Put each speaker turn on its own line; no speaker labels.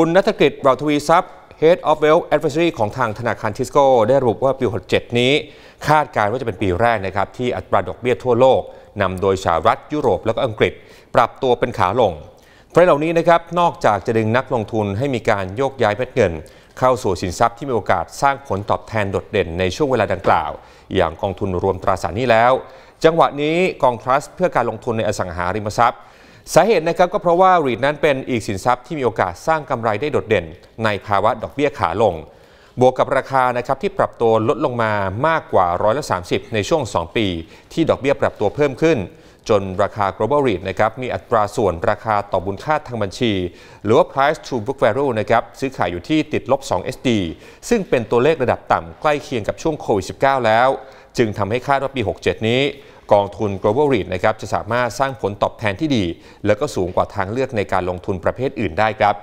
คุณนัทกฤษเบาทวีทรัพย์ Head of Wealth Advisory ของทางธนาคารทิสโก้ ได้ระบุว่าปี67นี้ คาดการณ์ว่าจะเป็นปีแรกนะครับที่อัตราดอกเบี้ยทั่วโลกนำโดยสหรัฐยุโรปแล้วก็อังกฤษ ปรับตัวเป็นขาลงเพราะเหล่านี้นะครับนอกจากจะดึงนักลงทุนให้มีการโยกย้ายเม็ดเงิน เข้าสู่สินทรัพย์ที่มีโอกาสสร้างผลตอบแทนโดดเด่นในช่วงเวลาดังกล่าว อย่างกองทุนรวมตราสารนี้แล้ว จังหวะนี้กองทรัสเพื่อการลงทุนในอสังหาริมทรัพย์สาเหตุนะครับก็เพราะว่ารีดนั้นเป็นอีกสินทรัพย์ที่มีโอกาสสร้างกำไรได้โดดเด่น ในภาวะดอกเบี้ยขาลง บวกกับราคานะครับที่ปรับตัวลดลงมามากกว่าร้อยละ30 ในช่วง 2 ปี ที่ดอกเบี้ยปรับตัวเพิ่มขึ้น จนราคา global rate นะครับมีอัตราส่วนราคาต่อบุญค่าทางบัญชี หรือว่า price to book value นะครับซื้อขายอยู่ที่ติดลบ 2 SD ซึ่งเป็นตัวเลขระดับต่ำใกล้เคียงกับช่วงโควิด -19 แล้ว จึงทำให้คาดว่าปี 67 นี้กองทุน global REIT นะครับจะสามารถสร้างผลตอบแทนที่ดี และก็สูงกว่าทางเลือกในการลงทุนประเภทอื่นได้ครับ